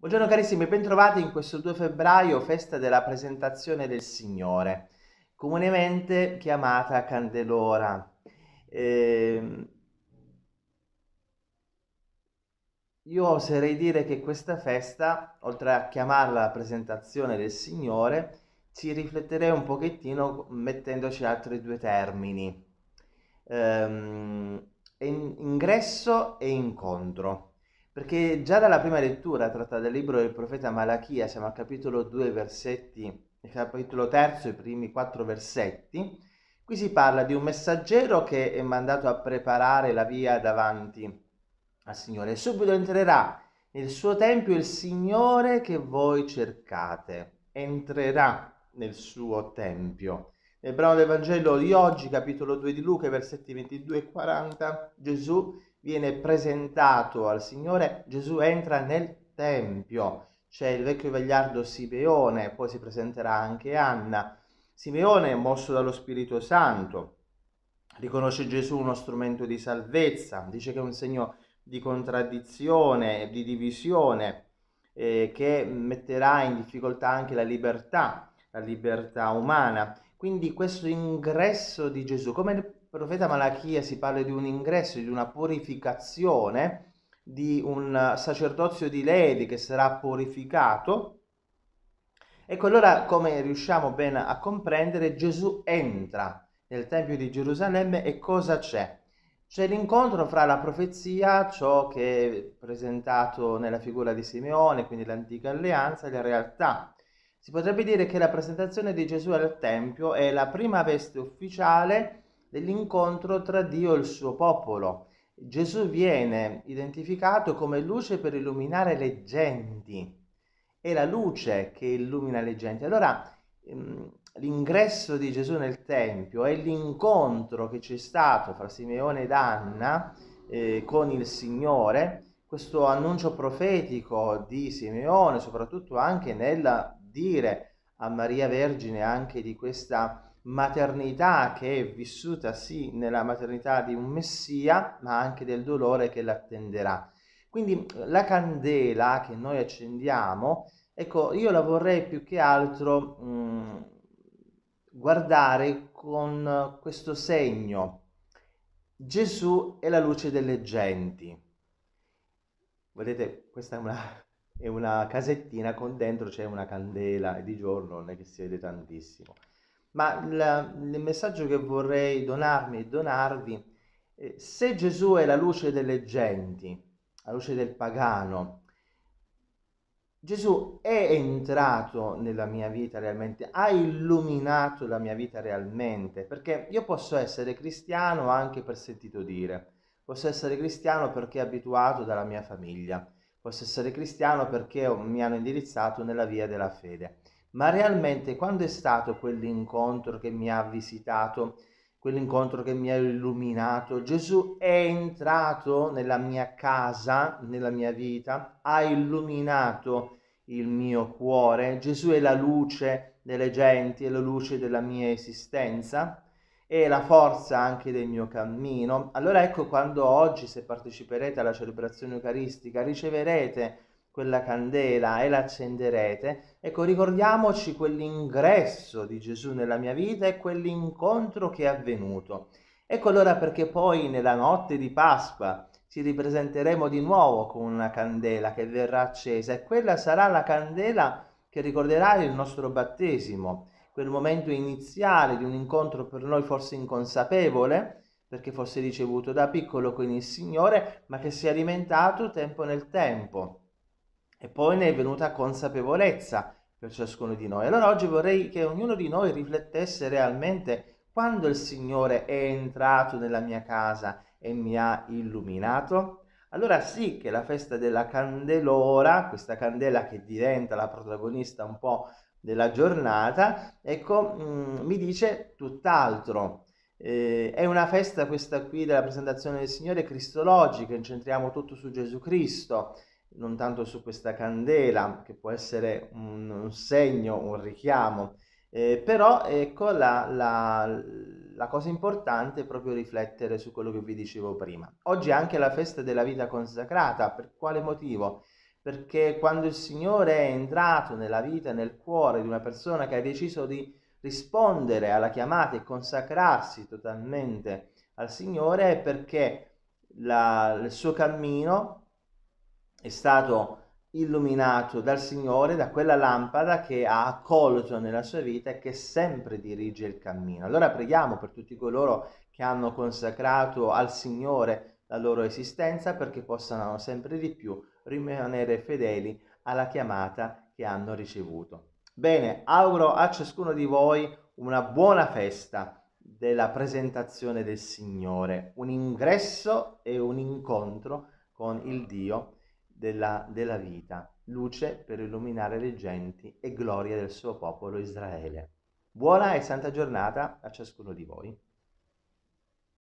Buongiorno carissimi, bentrovati in questo 2 febbraio, festa della presentazione del Signore, comunemente chiamata Candelora. Eh, io oserei dire che questa festa, oltre a chiamarla la presentazione del Signore, ci rifletterei un pochettino mettendoci altri due termini, eh, ingresso e incontro. Perché già dalla prima lettura tratta dal libro del profeta Malachia, siamo al capitolo 2, versetti, capitolo 3, i primi 4 versetti, qui si parla di un messaggero che è mandato a preparare la via davanti al Signore. Subito entrerà nel suo tempio il Signore che voi cercate. Entrerà nel suo tempio. Nel brano del Vangelo di oggi, capitolo 2 di Luca, versetti 22 e 40, Gesù viene presentato al Signore, Gesù entra nel Tempio, c'è il vecchio vegliardo Simeone, poi si presenterà anche Anna. Simeone è mosso dallo Spirito Santo, riconosce Gesù uno strumento di salvezza, dice che è un segno di contraddizione, di divisione, eh, che metterà in difficoltà anche la libertà, la libertà umana. Quindi questo ingresso di Gesù, come profeta Malachia si parla di un ingresso, di una purificazione, di un sacerdozio di Levi che sarà purificato. Ecco allora come riusciamo bene a comprendere, Gesù entra nel Tempio di Gerusalemme e cosa c'è? C'è l'incontro fra la profezia, ciò che è presentato nella figura di Simeone, quindi l'antica alleanza, e la realtà. Si potrebbe dire che la presentazione di Gesù al Tempio è la prima veste ufficiale dell'incontro tra Dio e il suo popolo. Gesù viene identificato come luce per illuminare le genti. È la luce che illumina le genti. Allora, ehm, l'ingresso di Gesù nel Tempio e l'incontro che c'è stato fra Simeone ed Anna eh, con il Signore, questo annuncio profetico di Simeone, soprattutto anche nel dire a Maria Vergine anche di questa maternità che è vissuta sì nella maternità di un messia, ma anche del dolore che l'attenderà. Quindi eh, la candela che noi accendiamo, ecco, io la vorrei più che altro mh, mm, guardare con questo segno. Gesù è la luce delle genti. Vedete, questa è una, è una casettina con dentro c'è una candela e di giorno non è che si vede tantissimo. Ma la, il messaggio che vorrei donarmi e donarvi, eh, se Gesù è la luce delle genti, la luce del pagano, Gesù è entrato nella mia vita realmente, ha illuminato la mia vita realmente, perché io posso essere cristiano anche per sentito dire, posso essere cristiano perché abituato dalla mia famiglia, posso essere cristiano perché mi hanno indirizzato nella via della fede ma realmente quando è stato quell'incontro che mi ha visitato, quell'incontro che mi ha illuminato? Gesù è entrato nella mia casa, nella mia vita, ha illuminato il mio cuore, Gesù è la luce delle genti, è la luce della mia esistenza e la forza anche del mio cammino. Allora ecco quando oggi, se parteciperete alla celebrazione eucaristica, riceverete quella candela e l'accenderete. ecco ricordiamoci quell'ingresso di Gesù nella mia vita e quell'incontro che è avvenuto. Ecco allora perché poi nella notte di Pasqua ci ripresenteremo di nuovo con una candela che verrà accesa e quella sarà la candela che ricorderà il nostro battesimo, quel momento iniziale di un incontro per noi forse inconsapevole, perché fosse ricevuto da piccolo con il Signore, ma che si è alimentato tempo nel tempo e poi ne è venuta consapevolezza per ciascuno di noi. Allora oggi vorrei che ognuno di noi riflettesse realmente quando il Signore è entrato nella mia casa e mi ha illuminato. Allora sì che la festa della candelora, questa candela che diventa la protagonista un po' della giornata, ecco, mh, mm, mi dice tutt'altro. Eh, è una festa questa qui della presentazione del Signore cristologica, incentriamo tutto su Gesù Cristo non tanto su questa candela, che può essere un, un segno, un richiamo, eh, però ecco la, la, la, cosa importante è proprio riflettere su quello che vi dicevo prima. Oggi è anche la festa della vita consacrata, per quale motivo? Perché quando il Signore è entrato nella vita, nel cuore di una persona che ha deciso di rispondere alla chiamata e consacrarsi totalmente al Signore, è perché la, il suo cammino è stato illuminato dal Signore, da quella lampada che ha accolto nella sua vita e che sempre dirige il cammino. Allora preghiamo per tutti coloro che hanno consacrato al Signore la loro esistenza perché possano sempre di più rimanere fedeli alla chiamata che hanno ricevuto. Bene, auguro a ciascuno di voi una buona festa della presentazione del Signore, un ingresso e un incontro con il Dio della, della vita, luce per illuminare le genti e gloria del suo popolo Israele. Buona e santa giornata a ciascuno di voi.